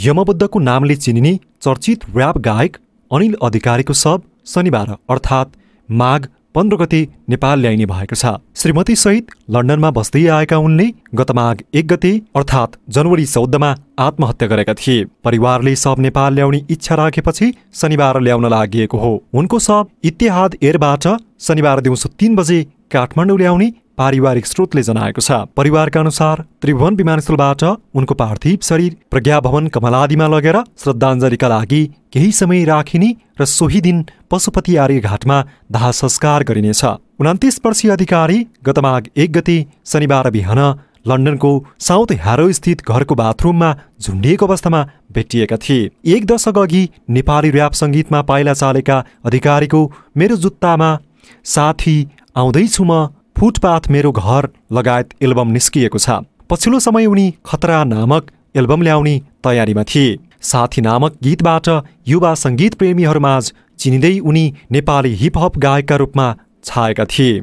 यमबद्धको नामले चिनिने चर्चित ऱ्याप गायक अनिल अधिकारीको शब शनिबार अर्थात् माघ पन्ध्र गते नेपाल ल्याइने भएको छ श्रीमती सहित लन्डनमा बस्दै आएका उनले गत माघ एक गते अर्थात् जनवरी चौधमा आत्महत्या गरेका थिए परिवारले सब नेपाल ल्याउने इच्छा राखेपछि शनिबार ल्याउन लागि हो उनको शब इतिहाद एयरबाट शनिबार दिउँसो तिन बजे काठमाडौँ ल्याउने पारिवारिक स्रोतले जनाएको छ परिवारका अनुसार त्रिभुवन विमानस्थलबाट उनको पार्थिव शरीर प्रज्ञा भवन कमलादिमा लगेर श्रद्धाञ्जलीका लागि केही समय राखिने र सोही दिन पशुपति आर्यघाटमा दाह संस्कार गरिनेछ उनातिस वर्षीय अधिकारी गत माघ एक गते शनिबार बिहान लन्डनको साउथ ह्यारो स्थित घरको बाथरुममा झुन्डिएको अवस्थामा भेटिएका थिए एक दशक अघि नेपाली ऱ्याप सङ्गीतमा पाइला चालेका अधिकारीको मेरो जुत्तामा साथी आउँदैछु म फुटपाथ मेरो घर लगायत एल्बम निस्किएको छ पछिल्लो समय उनी खतरा नामक एल्बम ल्याउने तयारीमा थिए साथी नामक गीतबाट युवा सङ्गीत प्रेमीहरूमाझ चिनिँदै उनी नेपाली हिपहप गायकका रूपमा छाएका थिए